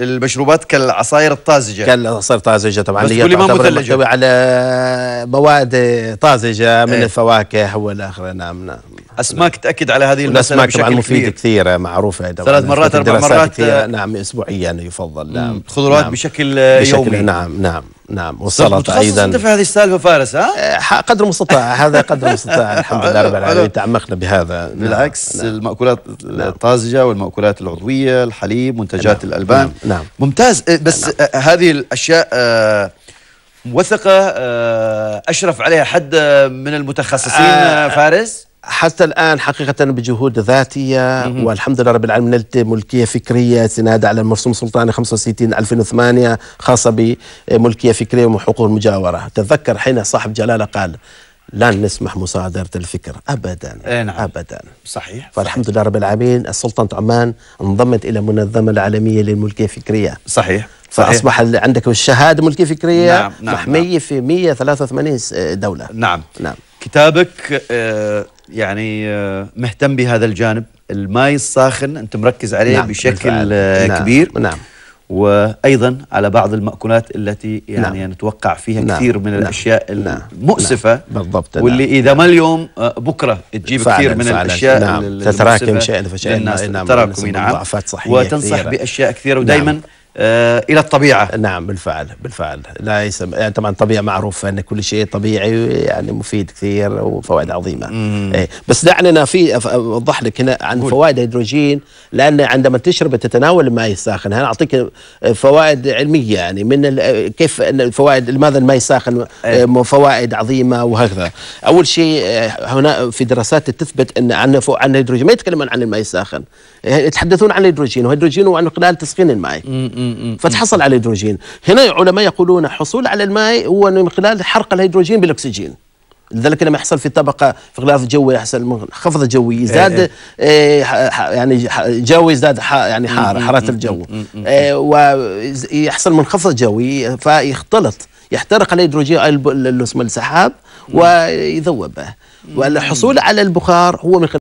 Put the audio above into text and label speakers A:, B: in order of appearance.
A: المشروبات كالعصائر الطازجه كالعصائر الطازجه طبعا اللي هي تعتبر
B: على مواد طازجه من إيه؟ الفواكه والى اخره نعم نعم اسماك
A: تاكد على هذه المساله الاسماك طبعا مفيده كثير معروفه ثلاث مرات اربع مرات آه،
B: نعم اسبوعيا يفضل نعم خضروات نعم بشكل, آه، بشكل يومي نعم نعم نعم والسلطه ايضا انت في هذه السالفه فارس ها؟ آه، قدر المستطاع هذا قدر المستطاع الحمد لله رب العالمين تعمقنا بهذا
A: بالعكس نعم. المأكولات نعم. الطازجه والمأكولات العضويه الحليب منتجات نعم. الالبان نعم. نعم. ممتاز إيه، بس نعم. هذه الاشياء موثقه اشرف عليها حد من المتخصصين فارس حتى الان حقيقه
B: بجهود ذاتيه مم. والحمد لله رب العالمين نلت ملكيه فكريه استناد على المرسوم السلطاني 65 2008 خاصه بملكيه فكريه وحقوق المجاوره تتذكر حين صاحب جلاله قال لن نسمح مصادرة الفكر أبدا
A: أي نعم. أبدا
B: صحيح فالحمد لله رب العالمين السلطنة عمان انضمت إلى المنظمة العالمية للملكية الفكرية
A: صحيح صحيح. فاصبح
B: عندك الشهاده ملكيه فكريه نعم. نعم. محميه
A: نعم. في 183 دوله نعم نعم كتابك آه، يعني آه، مهتم بهذا الجانب الماي الساخن انت مركز عليه نعم بشكل بالفعل. آه، نعم، كبير نعم, نعم. وايضا على بعض المأكولات التي نعم. يعني نعم. نتوقع فيها نعم. كثير من نعم. الاشياء نعم، المؤسفه نعم. بالضبط واللي نعم. اذا ما اليوم بكره تجيب فعلا كثير من فعلا. الاشياء نعم. تتراكم شيئا فشيئا نعم. تراكم نعم وتنصح كثيرة. باشياء كثيره ودائما نعم.
B: آه، الى الطبيعه نعم بالفعل بالفعل لا يسم... يعني طبعا الطبيعه معروفه ان كل شيء طبيعي يعني مفيد كثير وفوائد عظيمه إيه. بس دعنا في اوضح لك هنا عن قول. فوائد الهيدروجين لان عندما تشرب تتناول الماء الساخن انا اعطيك فوائد علميه يعني من ال... كيف ان الفوائد لماذا الماء الساخن إيه. فوائد عظيمه وهكذا اول شيء آه، هنا في دراسات تثبت ان عن فو... عن الهيدروجين ما يتكلمون عن الماء الساخن إيه، يتحدثون عن الهيدروجين والهيدروجين هو عن تسخين الماء فتحصل على الهيدروجين هنا العلماء يقولون حصول على الماء هو من خلال حرق الهيدروجين بالاكسجين لذلك لما يحصل في طبقة في غلاف جوي يحصل خفض جوي زاد إيه, إيه. إيه، يعني جوي زاد يعني حار حراره الجو إيه ويحصل منخفض جوي فيختلط يحترق الهيدروجين اللي اسمه السحاب ويذوبه والحصول على البخار هو من خلال